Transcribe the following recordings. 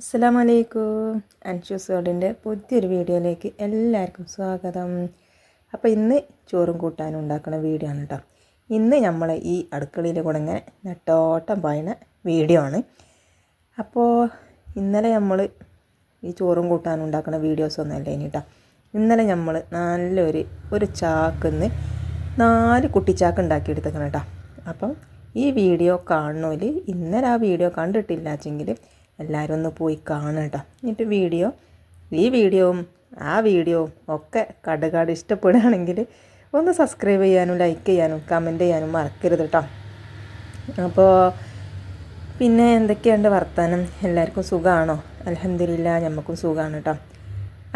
അസ്സാം വലൈക്കും അൻഷൂസ് വേൾഡിൻ്റെ പുതിയൊരു വീഡിയോയിലേക്ക് എല്ലാവർക്കും സ്വാഗതം അപ്പോൾ ഇന്ന് ചോറും കൂട്ടാനും ഉണ്ടാക്കുന്ന വീഡിയോ ആണ് കേട്ടോ ഇന്ന് നമ്മൾ ഈ അടുക്കളയിൽ കൂടെ ഇങ്ങനെ നെട്ടോട്ടം പായുന്ന വീഡിയോ ആണ് അപ്പോൾ ഇന്നലെ നമ്മൾ ഈ ചോറും കൂട്ടാനും ഉണ്ടാക്കുന്ന വീഡിയോസ് ഒന്നല്ലേ ഇനി കേട്ടോ ഇന്നലെ നമ്മൾ നല്ലൊരു ഒരു ചാക്കിന്ന് നാല് കുട്ടിച്ചാക്ക് ഉണ്ടാക്കിയെടുത്തേക്കണം കേട്ടോ അപ്പം ഈ വീഡിയോ കാണുന്നവർ ഇന്നലെ ആ വീഡിയോ കണ്ടിട്ടില്ലാച്ചെങ്കിൽ എല്ലാവരും ഒന്ന് പോയി കാണുക കേട്ടോ എന്നിട്ട് വീഡിയോ ഈ വീഡിയോവും ആ വീഡിയോവും ഒക്കെ കടുകാട് ഇഷ്ടപ്പെടുകയാണെങ്കിൽ ഒന്ന് സബ്സ്ക്രൈബ് ചെയ്യാനും ലൈക്ക് ചെയ്യാനും കമൻറ്റ് ചെയ്യാനും മറക്കരുത് കേട്ടോ അപ്പോൾ പിന്നെ എന്തൊക്കെയുണ്ട് വർത്തമാനം എല്ലാവർക്കും സുഖമാണോ അലഹമില്ല നമുക്കും സുഖമാണ് കേട്ടോ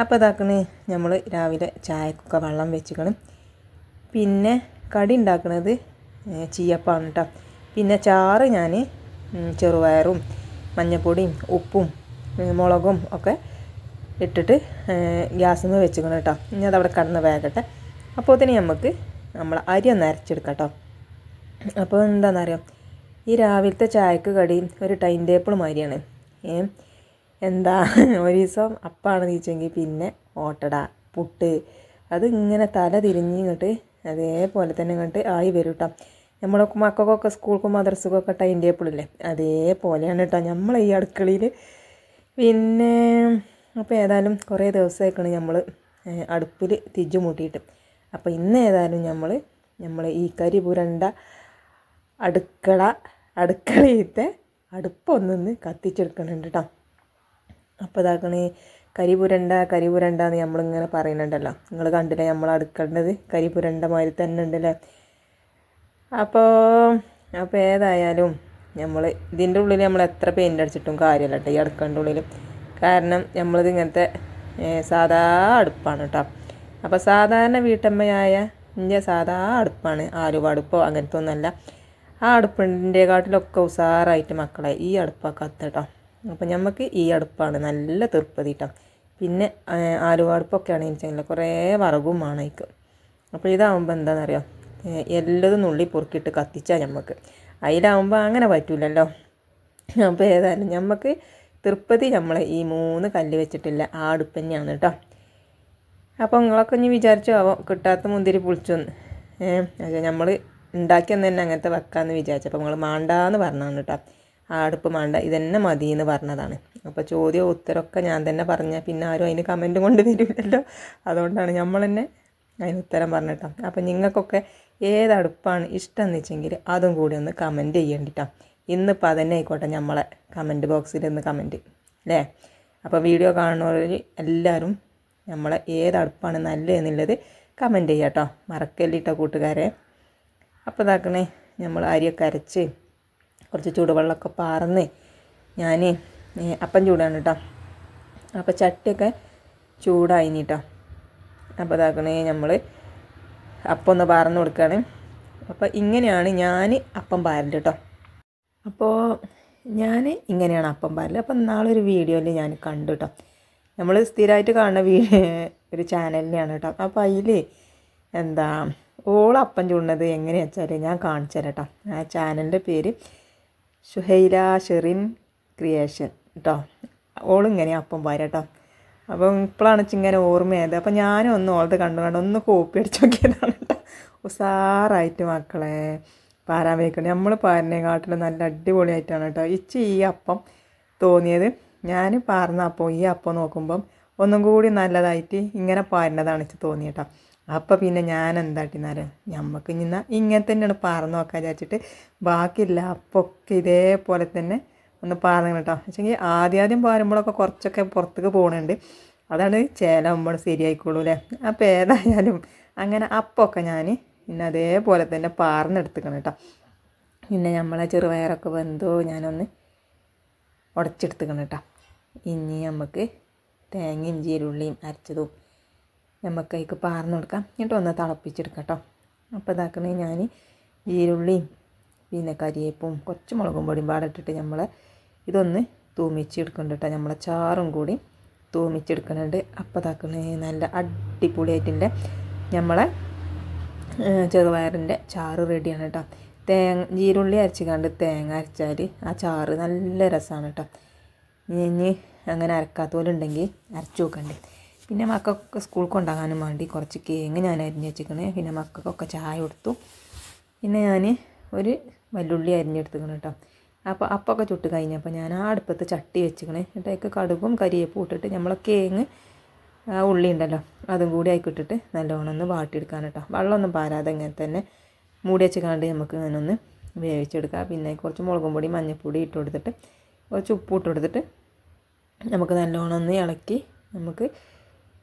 അപ്പോൾ ഇതാക്കണ് നമ്മൾ രാവിലെ ചായക്കൊക്കെ വെള്ളം വെച്ചിക്കണം പിന്നെ കടി ഉണ്ടാക്കുന്നത് ചീയപ്പാണ് കേട്ടോ പിന്നെ ചാറ് ഞാൻ ചെറുപയറും മഞ്ഞൾപ്പൊടിയും ഉപ്പും മുളകും ഒക്കെ ഇട്ടിട്ട് ഗ്യാസിൽ നിന്ന് വെച്ചിക്കണം കേട്ടോ ഇനി അതവിടെ കടന്ന് വേകട്ടെ അപ്പോൾ തന്നെ നമുക്ക് നമ്മൾ അരി ഒന്ന് അരച്ചെടുക്കാം കേട്ടോ അപ്പോൾ എന്താണെന്നറിയാം ഈ രാവിലത്തെ ചായക്ക് കടി ഒരു ടൈം ടേബിൾ മാതിരിയാണ് ഏ എന്താ ഒരു ദിവസം അപ്പാണ് ചോദിച്ചെങ്കിൽ പിന്നെ ഓട്ടട പുട്ട് അതിങ്ങനെ തല തിരിഞ്ഞിങ്ങോട്ട് അതേപോലെ തന്നെ ഇങ്ങോട്ട് ആയി വരും കേട്ടോ നമ്മൾ മക്കൾക്കൊക്കെ സ്കൂൾക്കും മദ്രസക്കൊക്കെ ടൈം ടേബിളില്ലേ അതേപോലെയാണ് കേട്ടോ നമ്മൾ ഈ അടുക്കളയിൽ പിന്നെ അപ്പോൾ ഏതായാലും കുറേ ദിവസമായിക്കാണ് നമ്മൾ അടുപ്പിൽ തിജ് മൂട്ടിയിട്ട് അപ്പോൾ ഇന്ന് ഏതായാലും നമ്മൾ നമ്മൾ ഈ കരി പുരണ്ട അടുക്കള അടുക്കളയിലത്തെ അടുപ്പൊന്നൊന്ന് കത്തിച്ചെടുക്കണുണ്ട് കേട്ടോ അപ്പോൾ ഇതാക്കണേ കരിപുരണ്ട കരിപുരണ്ട എന്ന് നമ്മളിങ്ങനെ പറയുന്നുണ്ടല്ലോ നിങ്ങൾ കണ്ടില്ലേ നമ്മൾ അടുക്കളേണ്ടത് കരിപുരണ്ട മാതിരി തന്നെ ഉണ്ടല്ലേ അപ്പോൾ അപ്പോൾ ഏതായാലും നമ്മൾ ഇതിൻ്റെ ഉള്ളിൽ നമ്മൾ എത്ര പെയിൻ്റ് അടിച്ചിട്ടും കാര്യമില്ല കേട്ടോ ഈ അടുക്കളൻ്റെ ഉള്ളിൽ കാരണം നമ്മളിത് ഇങ്ങനത്തെ സാധാ അടുപ്പാണ് കേട്ടോ അപ്പോൾ സാധാരണ വീട്ടമ്മയായ എൻ്റെ സാധാ അടുപ്പാണ് അടുപ്പോ അങ്ങനത്തെ ഒന്നല്ല ആ അടുപ്പിൻ്റെ കാട്ടിലൊക്കെ ഉസാറായിട്ട് മക്കളെ ഈ അടുപ്പൊക്കെ കേട്ടോ അപ്പോൾ നമുക്ക് ഈ അടുപ്പാണ് നല്ല തീർപ്പതി കേട്ടോ പിന്നെ ആലുവടുപ്പൊക്കെ ആണെന്ന് വെച്ചാൽ കുറേ വറകും ആണ് അപ്പോൾ ഇതാവുമ്പോൾ എന്താണെന്നറിയോ എല്ലതും നുള്ളി പൊറുക്കിയിട്ട് കത്തിച്ചാൽ നമുക്ക് അതിലാവുമ്പോൾ അങ്ങനെ പറ്റൂലല്ലോ അപ്പോൾ ഏതായാലും നമുക്ക് തൃപ്പതി നമ്മൾ ഈ മൂന്ന് കല്ല് വെച്ചിട്ടില്ല ആ അടുപ്പ് കേട്ടോ അപ്പോൾ നിങ്ങളൊക്കെ ഇനി വിചാരിച്ചു ആവോ കിട്ടാത്ത മുന്തിരി ഏഹ് നമ്മൾ ഉണ്ടാക്കിയെന്ന് തന്നെ അങ്ങനത്തെ വെക്കാമെന്ന് വിചാരിച്ചു അപ്പോൾ നിങ്ങൾ മാണ്ടാന്ന് പറഞ്ഞതാണ് കേട്ടോ ആ അടുപ്പ് മാണ്ട ഇതന്നെ മതി എന്ന് പറഞ്ഞതാണ് അപ്പോൾ ചോദ്യവും ഉത്തരമൊക്കെ ഞാൻ തന്നെ പറഞ്ഞാൽ പിന്നെ ആരും അതിന് കമൻറ്റും കൊണ്ട് വരില്ലല്ലോ അതുകൊണ്ടാണ് നമ്മൾ തന്നെ അതിന് ഉത്തരം പറഞ്ഞിട്ടോ അപ്പം നിങ്ങൾക്കൊക്കെ ഏത് അടുപ്പാണ് ഇഷ്ടം എന്ന് വെച്ചെങ്കിൽ അതും കൂടി ഒന്ന് കമൻറ്റ് ചെയ്യണ്ടിട്ടോ ഇന്നിപ്പോൾ അതന്നെ ആയിക്കോട്ടെ നമ്മളെ കമൻറ്റ് ബോക്സിൽ ഒന്ന് കമൻറ്റ് അല്ലേ അപ്പോൾ വീഡിയോ കാണുന്നവർ എല്ലാവരും നമ്മളെ ഏത് അടുപ്പാണ് നല്ലതെന്നുള്ളത് കമൻറ്റ് ചെയ്യാം കേട്ടോ മറക്കല്ലിട്ട കൂട്ടുകാരെ അപ്പോൾ ഇതാക്കണേ നമ്മൾ അരിയൊക്കെ അരച്ച് കുറച്ച് ചൂടുവെള്ളമൊക്കെ പാർന്ന് ഞാൻ അപ്പം ചൂടാണ് കേട്ടോ അപ്പോൾ ചട്ടിയൊക്കെ ചൂടായിനി അപ്പോൾ അതാക്കണേ നമ്മൾ അപ്പം ഒന്ന് പാർന്ന് കൊടുക്കുകയാണ് അപ്പോൾ ഇങ്ങനെയാണ് ഞാൻ അപ്പം പാരൽ കേട്ടോ അപ്പോൾ ഞാൻ ഇങ്ങനെയാണ് അപ്പം പാരൽ അപ്പം നാളൊരു വീഡിയോയിൽ ഞാൻ കണ്ടു കേട്ടോ നമ്മൾ സ്ഥിരമായിട്ട് കാണുന്ന വീഡിയോ ഒരു ചാനലിനെയാണ് കേട്ടോ അപ്പോൾ അതിൽ എന്താ അപ്പം ചൂടുന്നത് എങ്ങനെയാണെന്ന് വെച്ചാൽ ഞാൻ കാണിച്ചു തരാം കേട്ടോ ആ ചാനലിൻ്റെ പേര് ഷുഹൈല ഷെറിൻ ക്രിയേഷൻ കേട്ടോ ഓളിങ്ങനെയാണ് അപ്പം പാരട്ടോ അപ്പം ഇപ്പോഴാണ് ഇങ്ങനെ ഓർമ്മയായത് അപ്പം ഞാനും ഒന്ന് ഓളത് കണ്ടു കണ്ടു ഒന്ന് കോപ്പി അടിച്ച് നോക്കിയതാണ് ഉസാറായിട്ട് മക്കളെ പാരാൻ വയ്ക്കുന്നത് നമ്മൾ പാരനേക്കാട്ടിലും നല്ല അടിപൊളിയായിട്ടാണ് കേട്ടോ ഇച്ച് ഈ അപ്പം തോന്നിയത് ഞാൻ പാർന്ന അപ്പം ഈ അപ്പം നോക്കുമ്പം ഒന്നും കൂടി നല്ലതായിട്ട് ഇങ്ങനെ പാരുന്നതാണ് ഇച്ച് തോന്നി കേട്ടോ അപ്പോൾ പിന്നെ ഞാൻ എന്താട്ടിന്നാല് നമുക്ക് നിന്ന ഇങ്ങനെ തന്നെയാണ് പാർന്ന് നോക്കാൻ വിചാരിച്ചിട്ട് ബാക്കിയില്ല അപ്പൊക്കെ ഇതേപോലെ തന്നെ ഒന്ന് പാറണം കേട്ടോ വെച്ചെങ്കിൽ ആദ്യാദ്യം പാരുമ്പോഴൊക്കെ കുറച്ചൊക്കെ പുറത്തേക്ക് പോകുന്നുണ്ട് അതാണ് ചേലാകുമ്പോൾ ശരിയായിക്കോളൂ അല്ലേ അപ്പോൾ ഏതായാലും അങ്ങനെ അപ്പമൊക്കെ ഞാൻ പിന്നെ അതേപോലെ തന്നെ പാർന്നെടുത്തുക്കണം കേട്ടോ പിന്നെ നമ്മളെ ചെറുപയറൊക്കെ വെന്തോ ഞാനൊന്ന് ഉടച്ചെടുത്തുക്കണം കേട്ടോ ഇനി നമുക്ക് തേങ്ങയും ജീരുള്ളിയും അരച്ചതും നമുക്ക് അതിക്ക് പാർന്ന് എന്നിട്ട് ഒന്ന് തിളപ്പിച്ചെടുക്കാം കേട്ടോ അപ്പോൾ ഇതാക്കണേ ഞാൻ ജീരുള്ളിയും പിന്നെ കരിയേപ്പും കുറച്ച് മുളകും പൊടിയും പാടിട്ടിട്ട് നമ്മൾ ഇതൊന്ന് തൂമിച്ചെടുക്കുന്നുണ്ട് കേട്ടോ നമ്മളെ ചാറും കൂടി തൂമിച്ചെടുക്കുന്നുണ്ട് അപ്പോൾ താക്കണേ നല്ല അടിപൊളിയായിട്ടിൻ്റെ നമ്മളെ ചെറുപയറിൻ്റെ ചാറ് റെഡിയാണ് കേട്ടോ തേങ്ങ ജീരുള്ളി അരച്ചിക്കാണ്ട് തേങ്ങ അരച്ചാൽ ആ ചാറ് നല്ല രസമാണ് കേട്ടോ ഇനി അങ്ങനെ അരക്കാത്ത പോലെ ഉണ്ടെങ്കിൽ അരച്ച് നോക്കണ്ടേ പിന്നെ മക്കൾക്കൊക്കെ സ്കൂൾ കൊണ്ടാകാനും വേണ്ടി കുറച്ച് കേങ്ങ് ഞാൻ അരിഞ്ഞ് വെച്ചിരിക്കണേ പിന്നെ മക്കൾക്കൊക്കെ ചായ കൊടുത്തു പിന്നെ ഞാൻ ഒരു വല്ലുള്ളി അരിഞ്ഞെടുത്തുക്കണം കേട്ടോ അപ്പോൾ അപ്പൊക്കെ ചുട്ട് കഴിഞ്ഞപ്പോൾ ഞാൻ ആ അടുപ്പത്ത് ചട്ടി വെച്ചിക്കണേ എന്നിട്ട് അതിക്ക് കടുകും കരിയപ്പും ഇട്ടിട്ട് നമ്മളെ കേങ്ങ് ഉള്ളി ഉണ്ടല്ലോ അതും കൂടി അതിക്കിട്ടിട്ട് നല്ലോണം ഒന്ന് വാട്ടിയെടുക്കാൻ കേട്ടോ വെള്ളമൊന്നും പാരാതെ ഇങ്ങനെ തന്നെ മൂടി വെച്ചിക്കാണ്ട് നമുക്ക് ഇങ്ങനെ ഒന്ന് പിന്നെ കുറച്ച് മുളകും പൊടി മഞ്ഞൾപ്പൊടി ഇട്ട് കൊടുത്തിട്ട് കുറച്ച് ഉപ്പ് ഇട്ട് കൊടുത്തിട്ട് നമുക്ക് നല്ലോണം ഒന്ന് ഇളക്കി നമുക്ക്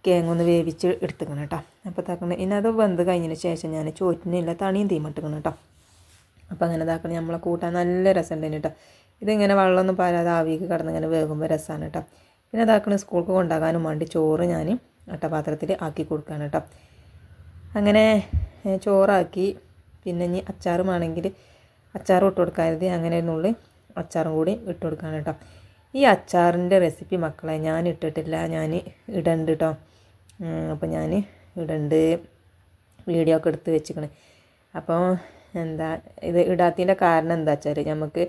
കേങ്ങൊന്ന് വേവിച്ച് എടുത്തുക്കണം കേട്ടോ അപ്പോൾ തക്കണേ ഇനി അത് വെന്ത് കഴിഞ്ഞതിന് ശേഷം ഞാൻ ചോറ്റിനെല്ലാം തണിയും തീമട്ടുക്കണം കേട്ടോ അപ്പോൾ അങ്ങനെ ഇതാക്കണം നമ്മളെ കൂട്ടാൻ നല്ല രസമുണ്ടായിരുന്നു കേട്ടോ ഇതിങ്ങനെ വെള്ളമൊന്നും പാരാതെ ആവിക്ക് കിടന്ന് ഇങ്ങനെ വേകുമ്പോൾ രസമാണ് കേട്ടോ പിന്നെ അതാക്കണം സ്കൂൾക്ക് കൊണ്ടാകാനും വേണ്ടി ചോറ് ഞാൻ അട്ടപാത്രത്തിൽ ആക്കി കൊടുക്കുകയാണ് കേട്ടോ അങ്ങനെ ചോറാക്കി പിന്നെ ഇനി അച്ചാറുമാണെങ്കിൽ അച്ചാറും ഇട്ട് അങ്ങനെ അങ്ങനെയെന്നുള്ളിൽ അച്ചാറും കൂടി ഇട്ട് കൊടുക്കുകയാണ് കേട്ടോ ഈ അച്ചാറിൻ്റെ റെസിപ്പി മക്കളെ ഞാൻ ഇട്ടിട്ടില്ല ഞാൻ ഇടണ്ട് കേട്ടോ അപ്പോൾ ഞാൻ ഇടണ്ട് വീഡിയോ ഒക്കെ എടുത്ത് വെച്ചിക്കണേ അപ്പോൾ എന്താ ഇത് ഇടാത്തതിൻ്റെ കാരണം എന്താ വെച്ചാൽ നമുക്ക്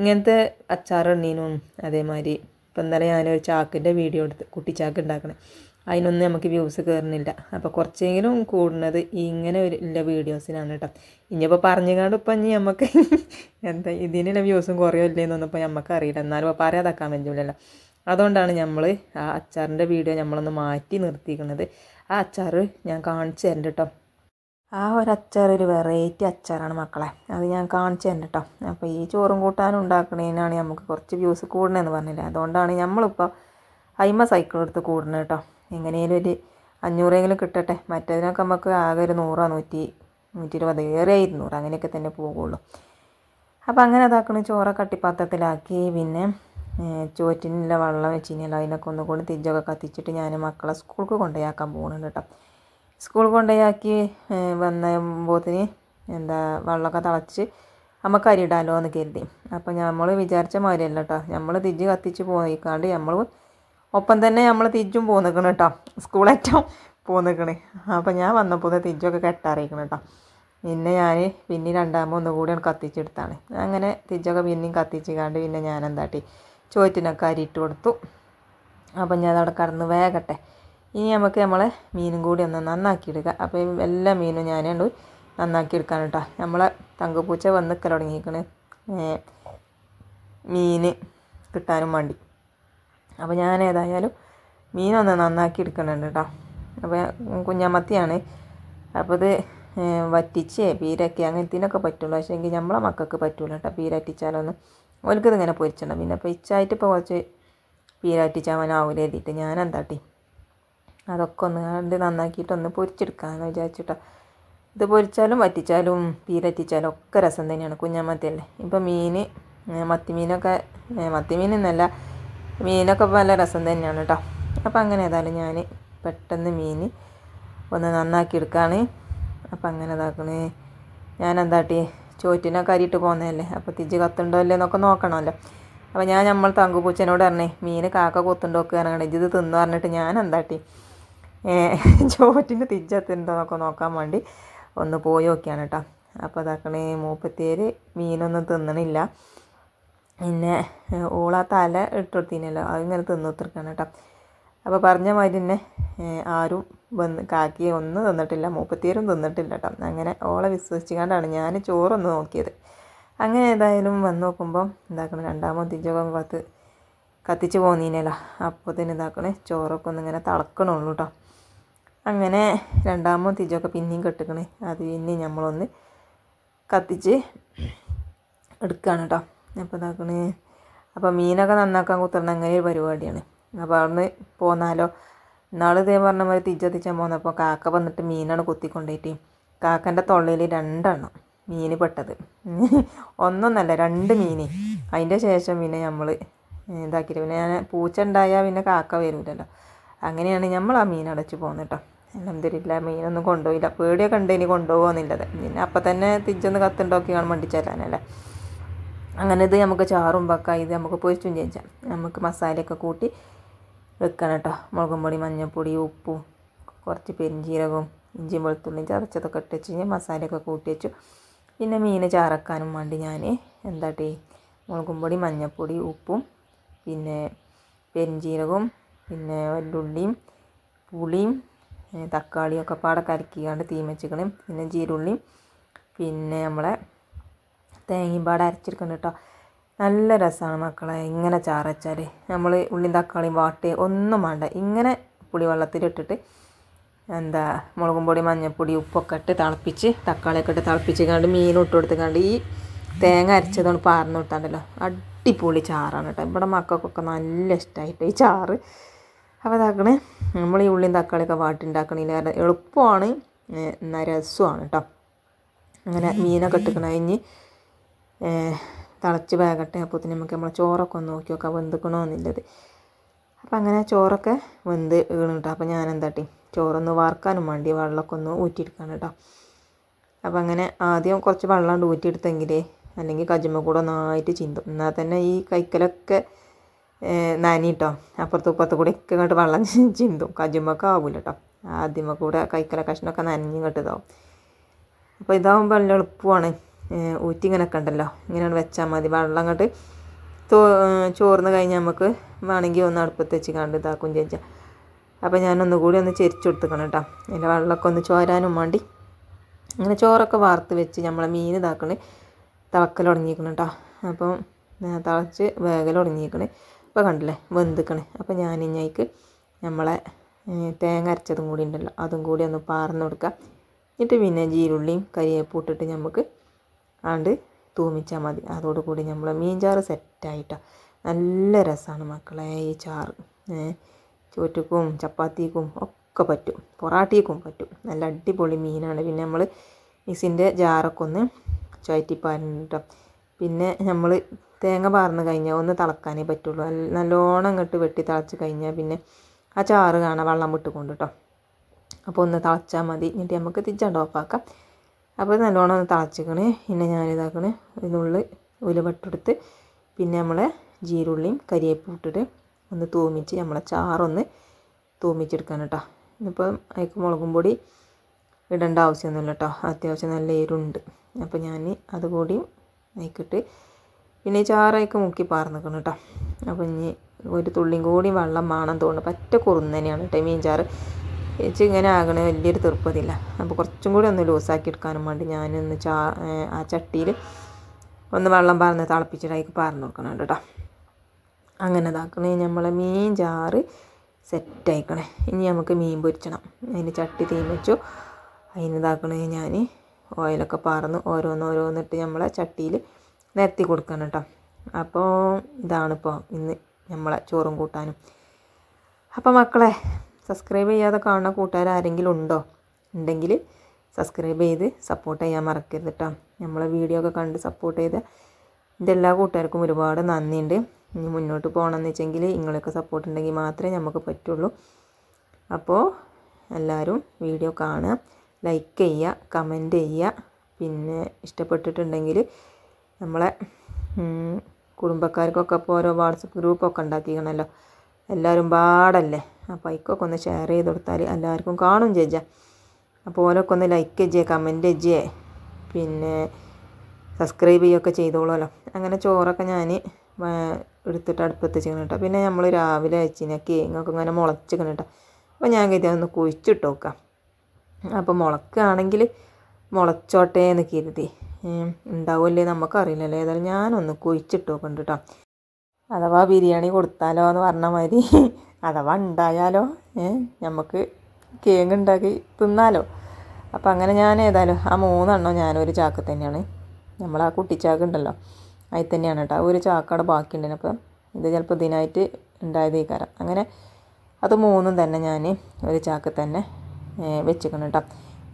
ഇങ്ങനത്തെ അച്ചാറിടണീനും അതേമാതിരി ഇപ്പം ഇന്നലെ ഞാനൊരു ചാക്കിൻ്റെ വീഡിയോ എടുത്ത് കുട്ടിച്ചാക്ക് ഉണ്ടാക്കണേ അതിനൊന്നും നമുക്ക് വ്യൂസ് കയറുന്നില്ല അപ്പോൾ കുറച്ചെങ്കിലും കൂടുന്നത് ഇങ്ങനെ ഒരു ഇല്ല വീഡിയോസിനാണ് കേട്ടോ ഇനിയിപ്പോൾ പറഞ്ഞുകൊണ്ട് ഇപ്പം ഇനി നമുക്ക് എന്താ ഇതിനുള്ള വ്യൂസും കുറയില്ലേ എന്നൊന്നും ഇപ്പോൾ അറിയില്ല എന്നാലും ഇപ്പോൾ പറയാതാക്കാൻ പറ്റില്ലല്ലോ അതുകൊണ്ടാണ് നമ്മൾ ആ അച്ചാറിൻ്റെ വീഡിയോ നമ്മളൊന്ന് മാറ്റി നിർത്തിയിരിക്കുന്നത് ആ അച്ചാറ് ഞാൻ കാണിച്ചു തരണ്ട് കേട്ടോ ആ ഒരു അച്ചാർ ഒരു വെറൈറ്റി അച്ചാറാണ് മക്കളെ അത് ഞാൻ കാണിച്ചു തന്നെ കേട്ടോ അപ്പോൾ ഈ ചോറും കൂട്ടാനും ഉണ്ടാക്കണേനാണ് നമുക്ക് കുറച്ച് വ്യൂസ് കൂടണമെന്ന് പറഞ്ഞില്ല അതുകൊണ്ടാണ് നമ്മളിപ്പോൾ അയിമ സൈക്കിൾ എടുത്ത് കൂടുന്നത് കേട്ടോ എങ്ങനെയെങ്കിലും ഒരു അഞ്ഞൂറെങ്കിലും കിട്ടട്ടെ മറ്റേതിനൊക്കെ നമുക്ക് ആകെ ഒരു നൂറോ നൂറ്റി നൂറ്റി ഇരുപത് ഏറെ ഇരുന്നൂറ് അങ്ങനെയൊക്കെ തന്നെ പോകുള്ളൂ അപ്പോൾ അങ്ങനെ അതാക്കണ ചോറ കട്ടിപ്പാത്രത്തിലാക്കി പിന്നെ ചോറ്റിനുള്ള വെള്ളം വെച്ച് കഴിഞ്ഞാൽ അതിനൊക്കെ ഒന്നുകൂടി തിരിച്ചൊക്കെ കത്തിച്ചിട്ട് ഞാൻ മക്കളെ സ്കൂൾക്ക് കൊണ്ടുപോയാക്കാൻ പോകുന്നുണ്ട് കേട്ടോ സ്കൂൾ കൊണ്ടുപോയാക്കി വന്നപ്പോത്തിന് എന്താ വെള്ളമൊക്കെ തിളച്ച് നമുക്ക് അരിയിടാലോ എന്ന് കരുതി അപ്പോൾ നമ്മൾ വിചാരിച്ച മാതിരിയല്ല കേട്ടോ നമ്മൾ തിജ്ജ് കത്തിച്ച് പോയിക്കാണ്ട് നമ്മൾ ഒപ്പം തന്നെ നമ്മൾ തിജ്ജും പോന്നിക്കണം കേട്ടോ സ്കൂളേറ്റം പോന്നിക്കണ് അപ്പോൾ ഞാൻ വന്നപ്പോൾ തിജ്ജൊക്കെ കെട്ടാറിയിക്കണം കേട്ടോ പിന്നെ ഞാൻ പിന്നെ രണ്ടാമത് ഒന്നുകൂടി കത്തിച്ചെടുത്താണ് അങ്ങനെ തിജ്ജൊക്കെ പിന്നെയും കത്തിച്ച് കാണ്ട് പിന്നെ ഞാൻ എന്താട്ടി ചോറ്റിനൊക്കെ അരിയിട്ട് കൊടുത്തു അപ്പം ഞാൻ അവിടെ കടന്ന് വേഗട്ടെ ഇനി നമുക്ക് നമ്മളെ മീനും കൂടി ഒന്ന് നന്നാക്കി നന്നാക്കിയെടുക്കുക അപ്പോൾ എല്ലാ മീനും ഞാനുണ്ട് എടുക്കാൻ കേട്ടോ നമ്മളെ തങ്കപ്പൂച്ച വന്ന് നിൽക്കൽ തുടങ്ങിയിരിക്കണ് മീൻ കിട്ടാനും വേണ്ടി അപ്പോൾ ഞാൻ ഏതായാലും മീനൊന്ന് നന്നാക്കി എടുക്കണുണ്ട് കേട്ടോ അപ്പോൾ കുഞ്ഞാമത്തിയാണ് അപ്പോൾ ഇത് വറ്റിച്ച് പീരക്കി അങ്ങനത്തേനൊക്കെ പറ്റുള്ളൂ പക്ഷേ എങ്കിൽ നമ്മളെ മക്കൾക്ക് പറ്റുള്ളൂ കേട്ടോ പീരറ്റിച്ചാലൊന്നും ഓൽക്കിതിങ്ങനെ പൊരിച്ചിട്ടുണ്ടാകും പിന്നെ പൈച്ചായിട്ട് ഇപ്പോൾ കുറച്ച് പീരാറ്റിച്ചാൽ അവനാവൂലെഴുതിയിട്ട് ഞാൻ എന്താട്ടി അതൊക്കെ ഒന്ന് കണ്ട് നന്നാക്കിയിട്ട് ഒന്ന് പൊരിച്ചെടുക്കാമെന്ന് വിചാരിച്ചിട്ടോ ഇത് പൊരിച്ചാലും വറ്റിച്ചാലും പീരറ്റിച്ചാലും ഒക്കെ രസം തന്നെയാണ് കുഞ്ഞാമത്തിയല്ലേ ഇപ്പം മീൻ മത്തിമീനൊക്കെ മത്തിമീൻ എന്നല്ല മീനൊക്കെ പല രസം തന്നെയാണ് കേട്ടോ അപ്പോൾ അങ്ങനെ ഏതായാലും ഞാൻ പെട്ടെന്ന് മീൻ ഒന്ന് നന്നാക്കി എടുക്കുകയാണ് അപ്പം അങ്ങനെ ഇതാക്കണേ ഞാൻ എന്താട്ടി ചോറ്റിനൊക്കെ അരിയിട്ട് പോകുന്നതല്ലേ അപ്പോൾ തിജ് കത്തുണ്ടോ അല്ലേ എന്നൊക്കെ നോക്കണമല്ലോ അപ്പോൾ ഞാൻ നമ്മൾ തങ്കുപൂച്ചനോട് പറഞ്ഞേ മീൻ കാക്ക കൊത്തുണ്ടോക്ക് ഇറങ്ങണേ ഇത് തിന്നു പറഞ്ഞിട്ട് ഞാൻ എന്താട്ടി ചോറ്റിന് തിരിച്ചെത്തുന്നുണ്ടോ എന്നൊക്കെ നോക്കാൻ വേണ്ടി ഒന്ന് പോയി നോക്കിയാണ് കേട്ടോ അപ്പോൾ അതാക്കണേ മൂപ്പത്തേര് മീനൊന്നും തിന്നണില്ല പിന്നെ ഓളാ തല ഇട്ടുകൊടുത്തിനല്ലോ അതിങ്ങനെ തിന്നു തീർക്കാണ് കേട്ടോ അപ്പോൾ പറഞ്ഞ മാതിരി തന്നെ ആരും വന്ന് കാക്കി ഒന്നും തിന്നിട്ടില്ല മൂപ്പത്തേരും തിന്നിട്ടില്ല കേട്ടോ അങ്ങനെ ഓളെ വിശ്വസിച്ചുകൊണ്ടാണ് ഞാൻ ചോറൊന്ന് നോക്കിയത് അങ്ങനെ ഏതായാലും വന്ന് നോക്കുമ്പം എന്താക്കണം രണ്ടാമത് തിരിച്ചൊക്കെ കത്ത് കത്തിച്ച് പോന്നീനല്ലോ അപ്പോൾ തന്നെ ഇതാക്കണേ ചോറൊക്കെ ഒന്നിങ്ങനെ തിളക്കണുള്ളൂ കേട്ടോ അങ്ങനെ രണ്ടാമോ തിരിച്ചൊക്കെ പിന്നെയും കെട്ടിക്കണേ അത് പിന്നെ നമ്മളൊന്ന് കത്തിച്ച് എടുക്കുകയാണ് കേട്ടോ അപ്പോൾ ഇതാക്കണേ അപ്പോൾ മീനൊക്കെ നന്നാക്കാൻ കുത്തുന്ന അങ്ങനെ ഒരു പരിപാടിയാണ് അപ്പോൾ നിന്ന് പോന്നാലോ ഇന്നാൾ ഇതേ പറഞ്ഞ മാതിരി തിരിച്ചെത്തിച്ചാൽ പോന്നപ്പോൾ കാക്ക വന്നിട്ട് മീനാണ് കുത്തിക്കൊണ്ടേറ്റ് കാക്കൻ്റെ തൊള്ളയിൽ രണ്ടെണ്ണം മീൻ പെട്ടത് ഒന്നൊന്നല്ല രണ്ട് മീൻ അതിൻ്റെ ശേഷം പിന്നെ നമ്മൾ ഇതാക്കിയിട്ട് പിന്നെ ഞാൻ പൂച്ച ഉണ്ടായാൽ പിന്നെ കാക്ക വരില്ലല്ലോ അങ്ങനെയാണ് നമ്മൾ ആ മീൻ അടച്ച് പോകുന്നത് കേട്ടോ അലഹമ്മദില്ല മീനൊന്നും കൊണ്ടുപോയില്ല പേടിയൊക്കെ ഉണ്ട് ഇനി കൊണ്ടുപോകുന്നില്ലത് പിന്നെ അപ്പം തന്നെ തിരിച്ചൊന്ന് കത്തുണ്ടാക്കി കാണാൻ വേണ്ടി അങ്ങനെ ഇത് നമുക്ക് ചാറും പക്ക ഇത് നമുക്ക് പൊരിച്ചും ചെയ്യാം നമുക്ക് മസാലയൊക്കെ കൂട്ടി വെക്കണം കേട്ടോ മുളകും പൊടി മഞ്ഞൾപ്പൊടി ഉപ്പും കുറച്ച് പെരിഞ്ചീരകവും ഇഞ്ചിയും വെളുത്തുള്ളിയും ചതച്ചതൊക്കെ ഇട്ട് വെച്ച് കഴിഞ്ഞാൽ മസാലയൊക്കെ കൂട്ടി വെച്ചു പിന്നെ മീൻ ചാറക്കാനും വേണ്ടി ഞാൻ എന്താട്ടേ മുളകും പൊടി മഞ്ഞൾപ്പൊടി ഉപ്പും പിന്നെ പെരിഞ്ചീരകവും പിന്നെ വല്ലുള്ളിയും പുളിയും തക്കാളിയൊക്കെ പാടെ കരക്കിക്കാണ്ട് തീമച്ചുകളും പിന്നെ ജീരുള്ളിയും പിന്നെ നമ്മളെ തേങ്ങയും പാടെ അരച്ചെടുക്കണം കേട്ടോ നല്ല രസമാണ് മക്കളെ ഇങ്ങനെ ചാറച്ചാൽ നമ്മൾ ഉള്ളിയും തക്കാളിയും വാട്ടി ഒന്നും വേണ്ട ഇങ്ങനെ പുളിവെള്ളത്തിലിട്ടിട്ട് എന്താ മുളകും പൊടി മഞ്ഞൾപ്പൊടി ഉപ്പൊക്കെ ഇട്ട് തിളപ്പിച്ച് തക്കാളിയൊക്കെ ഇട്ട് തിളപ്പിച്ച് കണ്ട് മീനും ഇട്ട് കൊടുത്തുകൊണ്ട് ഈ തേങ്ങ അരച്ചതുകൊണ്ട് പാർന്നു വിട്ടാണ്ടല്ലോ അടിപൊളി ചാറാണ് കേട്ടോ ഇവിടെ മക്കൾക്കൊക്കെ നല്ല ഇഷ്ടമായിട്ട് ഈ ചാറ് അപ്പോൾ ഇതാക്കണേ നമ്മൾ ഈ ഉള്ളിയും തക്കാളിയൊക്കെ വാട്ടിണ്ടാക്കണില്ല കാരണം എളുപ്പമാണ് എന്നാൽ രസമാണ് കേട്ടോ അങ്ങനെ മീനൊക്കെ ഇട്ടിക്കണ കഴിഞ്ഞ് തിളച്ച് വേകട്ടെ അപ്പോൾ തന്നെ നമുക്ക് നമ്മളെ ചോറൊക്കെ ഒന്ന് നോക്കി നോക്കാം വെന്തുക്കണമെന്നുള്ളത് എന്നുള്ളത് അപ്പോൾ അങ്ങനെ ചോറൊക്കെ വെന്ത് വീണ് കേട്ടോ അപ്പോൾ ഞാൻ എന്താട്ടി ചോറൊന്ന് വാർക്കാനും വേണ്ടി വെള്ളമൊക്കെ ഒന്ന് ഊറ്റിയെടുക്കാണ് കേട്ടോ അപ്പോൾ അങ്ങനെ ആദ്യം കുറച്ച് വെള്ളമുണ്ട് ഊറ്റിയെടുത്തെങ്കിൽ അല്ലെങ്കിൽ കജുമ കൂടെ നന്നായിട്ട് ചിന്തും എന്നാൽ തന്നെ ഈ കൈക്കലൊക്കെ നനി കേട്ടോ അപ്പുറത്തും ഇപ്പുറത്തും കൂടി ഒക്കെ ഇങ്ങോട്ട് വെള്ളം ചിന്തും കജുമൊക്കെ ആവില്ല കേട്ടോ ആദ്യമ കൂടെ കൈക്കല കഷ്ണമൊക്കെ നനഞ്ഞിങ്ങോട്ട് ഇതാവും അപ്പോൾ ഇതാവുമ്പോൾ നല്ല എളുപ്പമാണ് ഊറ്റി ഒക്കെ ഉണ്ടല്ലോ ഇങ്ങനെയാണ് വെച്ചാൽ മതി വെള്ളം അങ്ങോട്ട് ചോർന്ന് കഴിഞ്ഞാൽ നമുക്ക് വേണമെങ്കിൽ ഒന്ന് അടുപ്പത്ത് വെച്ച് കണ്ട് ഇതാക്കും ചോദിച്ചാൽ അപ്പോൾ ഞാനൊന്നുകൂടി ഒന്ന് ചെരിച്ചു കൊടുത്തുക്കണം കേട്ടോ അതിൻ്റെ വെള്ളമൊക്കെ ഒന്ന് ചോരാനും വേണ്ടി ഇങ്ങനെ ചോറൊക്കെ വാർത്ത് വെച്ച് നമ്മളെ മീൻ ഇതാക്കണേ തിളക്കൽ തുടങ്ങിയിരിക്കണം കേട്ടോ അപ്പം തിളച്ച് വേഗൽ തുടങ്ങിയിരിക്കണേ ഇപ്പോൾ കണ്ടില്ലേ വെന്തുക്കണ് അപ്പോൾ ഞാൻ ഇഞ്ഞയ്ക്ക് നമ്മളെ തേങ്ങ അരച്ചതും കൂടി ഉണ്ടല്ലോ അതും കൂടി ഒന്ന് പാർന്ന് കൊടുക്കുക എന്നിട്ട് പിന്നെ ജീരുള്ളിയും കരിയേപ്പും ഇട്ടിട്ട് നമുക്ക് ആണ്ട് തൂമിച്ചാൽ മതി അതോടുകൂടി നമ്മൾ മീൻചാറ് സെറ്റായിട്ടോ നല്ല രസമാണ് മക്കളെ ഈ ചാറ് ചോറ്റക്കും ചപ്പാത്തിക്കും ഒക്കെ പറ്റും പൊറാട്ടിക്കും പറ്റും നല്ല അടിപൊളി മീനാണ് പിന്നെ നമ്മൾ മിക്സിൻ്റെ ജാറൊക്കെ ഒന്ന് ചുഴറ്റിപ്പാരുണ്ട് കേട്ടോ പിന്നെ നമ്മൾ തേങ്ങ പാർന്ന് കഴിഞ്ഞാൽ ഒന്ന് തിളക്കാനേ പറ്റുള്ളൂ നല്ലോണം ഇങ്ങോട്ട് വെട്ടി തിളച്ച് കഴിഞ്ഞാൽ പിന്നെ ആ ചാറ് കാണാൻ വെള്ളം കൊണ്ട് കേട്ടോ അപ്പോൾ ഒന്ന് തിളച്ചാൽ മതി എന്നിട്ട് നമുക്ക് തിരിച്ചണ്ട് ഓഫാക്കാം അപ്പോൾ നല്ലോണം ഒന്ന് തിളച്ചിക്കണേ പിന്നെ ഞാനിതാക്കണേ ഉല ഉലുവട്ടെടുത്ത് പിന്നെ നമ്മളെ ജീരുള്ളിയും കരിയേപ്പും ഇട്ടിട്ട് ഒന്ന് തൂമിച്ച് നമ്മളെ ചാറൊന്ന് തൂമിച്ചെടുക്കാൻ കേട്ടോ ഇന്നിപ്പോൾ അതിക്ക് മുളകും പൊടി ഇടേണ്ട ആവശ്യമൊന്നുമില്ല കേട്ടോ അത്യാവശ്യം നല്ല എരുണ്ട് അപ്പോൾ ഞാൻ അതുകൂടിയും അതിക്കിട്ട് പിന്നെ ചാറൊക്കെ മുക്കി പാർന്നിക്കണം കേട്ടോ അപ്പോൾ ഇനി ഒരു തുള്ളിയും കൂടി വെള്ളം വേണം തോന്നുന്നു പറ്റ കുറുന്നനെയാണ് കേട്ടോ മീൻ ചാറ് ചേച്ചി ഇങ്ങനെ ആകണ വലിയൊരു തീർപ്പതില്ല അപ്പോൾ കുറച്ചും കൂടി ഒന്ന് ലൂസാക്കി എടുക്കാനും വേണ്ടി ഞാനൊന്ന് ചാ ആ ചട്ടിയിൽ ഒന്ന് വെള്ളം പാർന്ന് തിളപ്പിച്ചിട്ടേക്ക് പാർന്ന് കൊടുക്കണം കേട്ടോ അങ്ങനെ ഇതാക്കണേ നമ്മളെ മീൻ ചാറ് സെറ്റ് ആയിക്കണേ ഇനി നമുക്ക് മീൻ പൊരിച്ചണം അതിന് ചട്ടി വെച്ചു അതിന് ഇതാക്കണേ ഞാൻ ഓയിലൊക്കെ പാർന്ന് ഓരോന്ന് ഓരോന്നിട്ട് നമ്മളെ ചട്ടിയിൽ നിരത്തി കൊടുക്കണം കേട്ടോ അപ്പോൾ ഇതാണിപ്പോൾ ഇന്ന് നമ്മളെ ചോറും കൂട്ടാനും അപ്പോൾ മക്കളെ സബ്സ്ക്രൈബ് ചെയ്യാതെ കാണുന്ന കൂട്ടുകാർ ആരെങ്കിലും ഉണ്ടോ ഉണ്ടെങ്കിൽ സബ്സ്ക്രൈബ് ചെയ്ത് സപ്പോർട്ട് ചെയ്യാൻ മറക്കരുത് കേട്ടോ നമ്മളെ വീഡിയോ ഒക്കെ കണ്ട് സപ്പോർട്ട് ചെയ്ത എൻ്റെ എല്ലാ കൂട്ടുകാർക്കും ഒരുപാട് നന്ദിയുണ്ട് ഇനി മുന്നോട്ട് എന്ന് വെച്ചെങ്കിൽ നിങ്ങളൊക്കെ സപ്പോർട്ട് ഉണ്ടെങ്കിൽ മാത്രമേ നമുക്ക് പറ്റുള്ളൂ അപ്പോൾ എല്ലാവരും വീഡിയോ കാണുക ലൈക്ക് ചെയ്യുക കമൻറ്റ് ചെയ്യുക പിന്നെ ഇഷ്ടപ്പെട്ടിട്ടുണ്ടെങ്കിൽ നമ്മളെ കുടുംബക്കാർക്കൊക്കെ ഇപ്പോൾ ഓരോ വാട്സപ്പ് ഗ്രൂപ്പൊക്കെ ഉണ്ടാക്കിക്കണമല്ലോ എല്ലാവരും പാടല്ലേ അപ്പോൾ അതിക്കൊക്കെ ഒന്ന് ഷെയർ ചെയ്ത് കൊടുത്താൽ എല്ലാവർക്കും കാണും ചേച്ചാ അപ്പോൾ ഓരോക്കെ ഒന്ന് ലൈക്ക് ചെയ്യേ കമൻറ്റ് ചെയ്യേ പിന്നെ സബ്സ്ക്രൈബ് ചെയ്യുകയൊക്കെ ചെയ്തോളൂല്ലോ അങ്ങനെ ചോറൊക്കെ ഞാൻ എടുത്തിട്ട് അടുപ്പത്ത് കേട്ടോ പിന്നെ നമ്മൾ രാവിലെ വെച്ചിന് കേങ്ങൊക്കെ ഇങ്ങനെ മുളച്ചിക്കണം കേട്ടോ അപ്പോൾ ഞാൻ കരുതി അതൊന്ന് കുഴിച്ചിട്ട് നോക്കാം അപ്പോൾ മുളക്കുകയാണെങ്കിൽ മുളച്ചോട്ടേ എന്ന് കരുതി നമുക്ക് നമുക്കറിയില്ലല്ലോ ഏതായാലും ഞാനൊന്ന് കുഴിച്ചിട്ട് നോക്കുന്നുണ്ട് കേട്ടോ അഥവാ ബിരിയാണി കൊടുത്താലോ എന്ന് പറഞ്ഞ മാതിരി അഥവാ ഉണ്ടായാലോ നമുക്ക് കേക്ക് ഉണ്ടാക്കി തിന്നാലോ അപ്പോൾ അങ്ങനെ ഞാൻ ഏതായാലും ആ മൂന്നെണ്ണം ഞാനൊരു ചാക്ക് തന്നെയാണ് നമ്മൾ ആ കുട്ടിച്ചാക്ക് ഉണ്ടല്ലോ അതിൽ തന്നെയാണ് കേട്ടോ ഒരു ബാക്കി ബാക്കിയുണ്ടായിരുന്നു അപ്പം ഇത് ചിലപ്പോൾ ഇതിനായിട്ട് ഉണ്ടായത് കാരണം അങ്ങനെ അത് മൂന്നും തന്നെ ഞാൻ ഒരു ചാക്ക് തന്നെ വെച്ചിരിക്കണം കേട്ടോ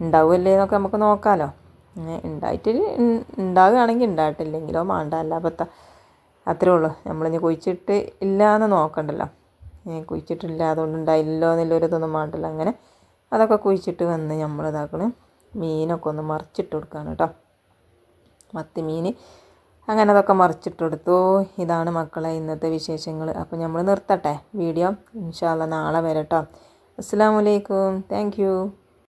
ഉണ്ടാവുമല്ലേ എന്നൊക്കെ നമുക്ക് നോക്കാമല്ലോ അങ്ങനെ ഉണ്ടായിട്ട് ഉണ്ടാവുകയാണെങ്കിൽ ഉണ്ടായിട്ടില്ലെങ്കിലോ മാണ്ട വേണ്ട അത്രേ ഉള്ളൂ നമ്മളിനി കുഴിച്ചിട്ട് എന്ന് നോക്കണ്ടല്ലോ കുഴിച്ചിട്ടില്ല അതുകൊണ്ട് ഉണ്ടായില്ലല്ലോ എന്നുള്ളൊരു ഇതൊന്നും മാണ്ടല്ല അങ്ങനെ അതൊക്കെ കുഴിച്ചിട്ട് വന്ന് നമ്മൾ ഇതാക്കണം മീനൊക്കെ ഒന്ന് മറിച്ചിട്ട് കൊടുക്കുകയാണ് കേട്ടോ മത്തി മീൻ അങ്ങനെ അതൊക്കെ മറിച്ചിട്ട് കൊടുത്തു ഇതാണ് മക്കളെ ഇന്നത്തെ വിശേഷങ്ങൾ അപ്പോൾ നമ്മൾ നിർത്തട്ടെ വീഡിയോ ഇൻഷാല്ല നാളെ വരട്ടോ അസ്സാം വലൈക്കും താങ്ക്